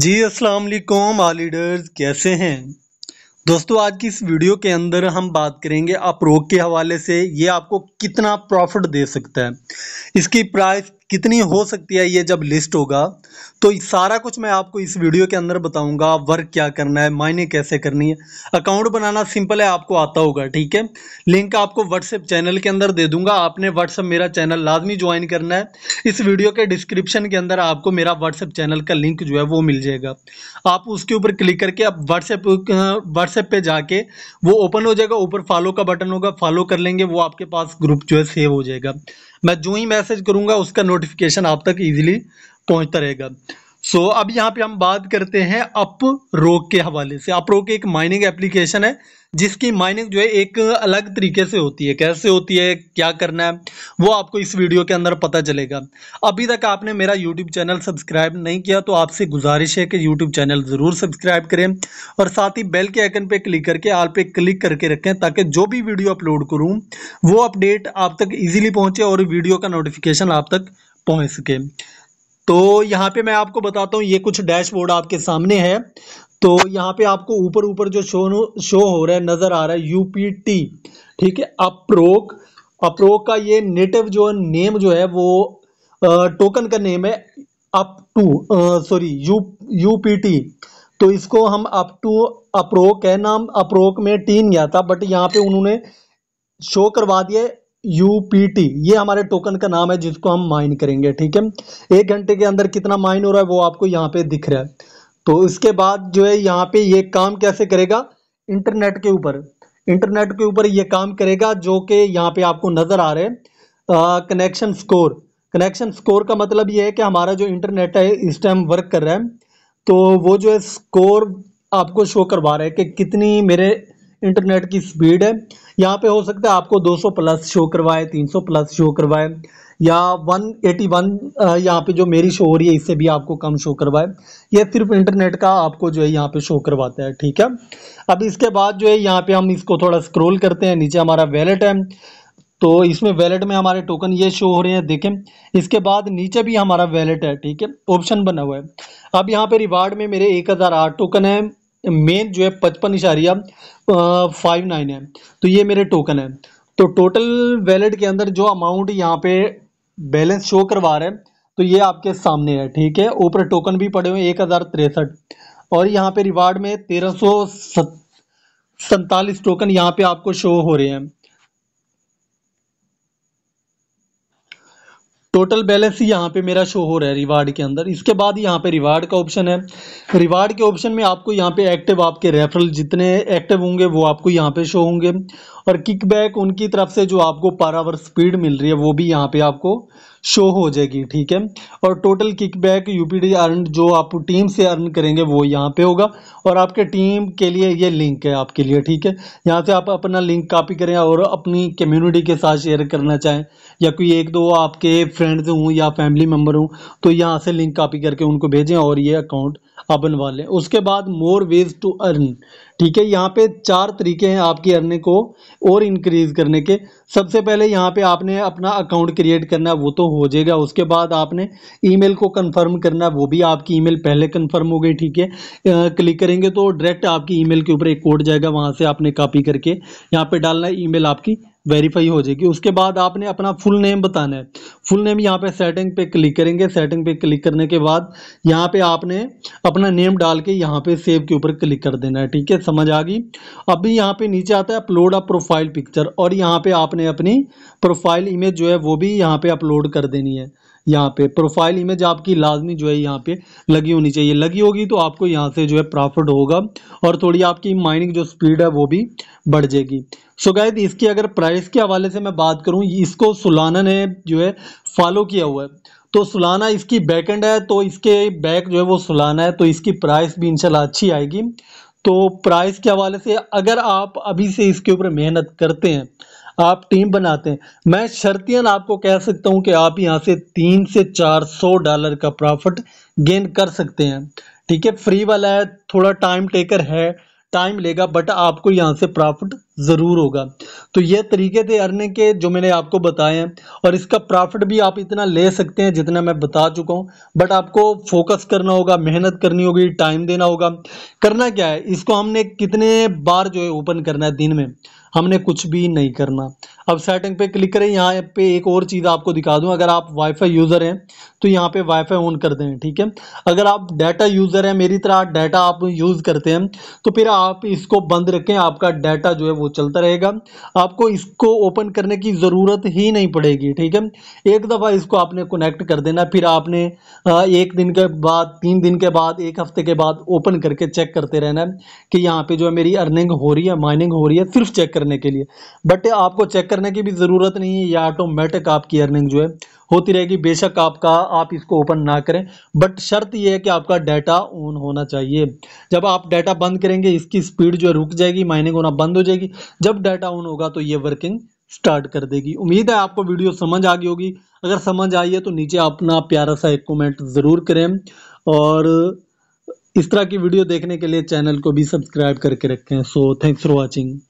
जी अस्सलाम वालेकुम आ लीडर्स कैसे हैं दोस्तों आज की इस वीडियो के अंदर हम बात करेंगे अप्रोक के हवाले से ये आपको कितना प्रॉफिट दे सकता है इसकी प्राइस कितनी हो सकती है ये जब लिस्ट होगा तो सारा कुछ मैं आपको इस वीडियो के अंदर बताऊंगा वर्क क्या करना है मायने कैसे करनी है अकाउंट बनाना सिंपल है आपको आता होगा ठीक है लिंक आपको व्हाट्सएप चैनल के अंदर दे दूंगा आपने व्हाट्सएप मेरा चैनल लाजमी ज्वाइन करना है इस वीडियो के डिस्क्रिप्शन के अंदर आपको मेरा व्हाट्सएप चैनल का लिंक जो है वो मिल जाएगा आप उसके ऊपर क्लिक करके आप व्हाट्सएप व्हाट्सएप पर जाके वो ओपन हो जाएगा ऊपर फॉलो का बटन होगा फॉलो कर लेंगे वो आपके पास ग्रुप जो है सेव हो जाएगा मैं जो ही मैसेज करूंगा उसका नोटिफिकेशन आप तक ईजिली पहुंचता रहेगा सो so, अब यहाँ पे हम बात करते हैं अप रोक के हवाले से अप रोक एक माइनिंग एप्लीकेशन है जिसकी माइनिंग जो है एक अलग तरीके से होती है कैसे होती है क्या करना है वो आपको इस वीडियो के अंदर पता चलेगा अभी तक आपने मेरा यूट्यूब चैनल सब्सक्राइब नहीं किया तो आपसे गुजारिश है कि यूट्यूब चैनल ज़रूर सब्सक्राइब करें और साथ ही बेल के आइकन पर क्लिक करके आल पे क्लिक करके रखें ताकि जो भी वीडियो अपलोड करूँ वो अपडेट आप तक ईजिली पहुँचे और वीडियो का नोटिफिकेशन आप तक पहुँच सके तो यहाँ पे मैं आपको बताता हूँ ये कुछ डैशबोर्ड आपके सामने है तो यहाँ पे आपको ऊपर ऊपर जो शो शो हो रहा है नज़र आ रहा है यूपीटी ठीक है अप्रोक अप्रोक का ये नेटिव जो नेम जो है वो टोकन का नेम है up to sorry U UPT तो इसको हम अप टू अप्रोक है नाम अप्रोक में टीन गया था बट यहाँ पे उन्होंने शो करवा दिया टी ये हमारे टोकन का नाम है जिसको हम माइन करेंगे ठीक है एक घंटे के अंदर कितना माइन हो रहा है वो आपको यहाँ पे दिख रहा है तो इसके बाद जो है यहाँ पे ये काम कैसे करेगा इंटरनेट के ऊपर इंटरनेट के ऊपर ये काम करेगा जो कि यहाँ पे आपको नज़र आ रहे कनेक्शन स्कोर कनेक्शन स्कोर का मतलब ये है कि हमारा जो इंटरनेट है इस टाइम वर्क कर रहा है तो वो जो है स्कोर आपको शो करवा रहा है कि कितनी मेरे इंटरनेट की स्पीड है यहाँ पे हो सकता है आपको 200 प्लस शो करवाए 300 प्लस शो करवाए या 181 यहाँ पे जो मेरी शो हो रही है इससे भी आपको कम शो करवाए ये सिर्फ इंटरनेट का आपको जो है यहाँ पे शो करवाता है ठीक है अब इसके बाद जो है यहाँ पे हम इसको थोड़ा स्क्रोल करते हैं नीचे हमारा वैलेट है तो इसमें वैलेट में हमारे टोकन ये शो हो रहे हैं देखें इसके बाद नीचे भी हमारा वैलेट है ठीक है ऑप्शन बना हुआ है अब यहाँ पे रिवार्ड में मेरे 1008 टोकन है मेन जो है पचपन इशारिया फाइव नाइन है तो ये मेरे टोकन है तो टोटल वैलेट के अंदर जो अमाउंट यहाँ पे बैलेंस शो करवा रहे हैं तो ये आपके सामने है ठीक है ऊपर टोकन भी पड़े हुए हैं एक हज़ार तिरसठ और यहाँ पे रिवार्ड में तेरह सौ सैतालीस टोकन यहाँ पे आपको शो हो रहे हैं टोटल बैलेंस ही यहाँ पे मेरा शो हो रहा है रिवार्ड के अंदर इसके बाद यहाँ पे रिवार्ड का ऑप्शन है रिवार्ड के ऑप्शन में आपको यहाँ पे एक्टिव आपके रेफरल जितने एक्टिव होंगे वो आपको यहाँ पे शो होंगे और किकबैक उनकी तरफ से जो आपको पर आवर स्पीड मिल रही है वो भी यहाँ पे आपको शो हो जाएगी ठीक है और टोटल किकबैक यूपीडी अर्न जो आप टीम से अर्न करेंगे वो यहाँ पे होगा और आपके टीम के लिए ये लिंक है आपके लिए ठीक है यहाँ से आप अपना लिंक कॉपी करें और अपनी कम्युनिटी के साथ शेयर करना चाहें या कोई एक दो आपके फ्रेंड्स हों या फैमिली मेम्बर हों तो यहाँ से लिंक कॉपी करके उनको भेजें और ये अकाउंट अपन वाले उसके बाद मोर वेज टू अर्न ठीक है यहाँ पे चार तरीके हैं आपकी अर्निंग को और इंक्रीज करने के सबसे पहले यहाँ पे आपने अपना अकाउंट क्रिएट करना वो तो हो जाएगा उसके बाद आपने ईमेल को कंफर्म करना वो भी आपकी ईमेल पहले कंफर्म हो गई ठीक है क्लिक करेंगे तो डायरेक्ट आपकी ईमेल के ऊपर एक कोड जाएगा वहाँ से आपने कॉपी करके यहाँ पे डालना ई आपकी वेरीफाई हो जाएगी उसके बाद आपने अपना फुल नेम बताना है फुल नेम यहाँ पे सेटिंग पे क्लिक करेंगे सेटिंग पे क्लिक करने के बाद यहाँ पे आपने अपना नेम डाल के यहाँ पे सेव के ऊपर क्लिक कर देना है ठीक है समझ आ गई अभी यहाँ पे नीचे आता है अपलोड अ प्रोफाइल पिक्चर और यहाँ पे आपने अपनी प्रोफाइल इमेज जो है वो भी यहाँ पे अपलोड कर देनी है यहाँ पे प्रोफाइल इमेज आपकी लाजमी जो है यहाँ पे लगी होनी चाहिए लगी होगी तो आपको यहाँ से जो है प्रॉफिट होगा और थोड़ी आपकी माइनिंग जो स्पीड है वो भी बढ़ जाएगी सो so गायद इसकी अगर प्राइस के हवाले से मैं बात करूँ इसको सुलाना ने जो है फॉलो किया हुआ है तो सुलाना इसकी बैकेंड है तो इसके बैक जो है वो सुलाना है तो इसकी प्राइस भी इनशाला अच्छी आएगी तो प्राइस के हवाले से अगर आप अभी से इसके ऊपर मेहनत करते हैं आप टीम बनाते हैं मैं शर्तियन आपको कह सकता हूं कि आप यहां से तीन से चार सौ डॉलर का प्रॉफिट गेन कर सकते हैं ठीक है फ्री वाला है थोड़ा टाइम टेकर है टाइम लेगा बट आपको यहां से प्रॉफिट ज़रूर होगा तो ये तरीके थे अर्निंग के जो मैंने आपको बताए हैं और इसका प्रॉफिट भी आप इतना ले सकते हैं जितना मैं बता चुका हूँ बट आपको फोकस करना होगा मेहनत करनी होगी टाइम देना होगा करना क्या है इसको हमने कितने बार जो है ओपन करना है दिन में हमने कुछ भी नहीं करना अब सेटिंग पे क्लिक करें यहाँ पे एक और चीज़ आपको दिखा दूँ अगर आप वाईफाई यूज़र हैं तो यहाँ पे वाईफाई ऑन कर दें ठीक है अगर आप डाटा यूज़र हैं मेरी तरह डाटा आप यूज़ करते हैं तो फिर आप इसको बंद रखें आपका डाटा जो है वो चलता रहेगा आपको इसको ओपन करने की ज़रूरत ही नहीं पड़ेगी ठीक है एक दफ़ा इसको आपने कनेक्ट कर देना फिर आपने एक दिन के बाद तीन दिन के बाद एक हफ्ते के बाद ओपन करके चेक करते रहना कि यहाँ पे जो है मेरी अर्निंग हो रही है माइनिंग हो रही है सिर्फ चेक करने के लिए बट आपको चेक करने की भी ज़रूरत नहीं है या ऑटोमेटिक आपकी अर्निंग जो है होती रहेगी बेशक आपका आप इसको ओपन ना करें बट शर्त यह है कि आपका डाटा ऑन होना चाहिए जब आप डाटा बंद करेंगे इसकी स्पीड जो है रुक जाएगी माइनिंग होना बंद हो जाएगी जब डाटा ऑन होगा तो ये वर्किंग स्टार्ट कर देगी उम्मीद है आपको वीडियो समझ आ गई होगी अगर समझ आई है तो नीचे अपना प्यारा सा एक कॉमेंट ज़रूर करें और इस तरह की वीडियो देखने के लिए चैनल को भी सब्सक्राइब करके रखें सो थैंक्स फॉर वॉचिंग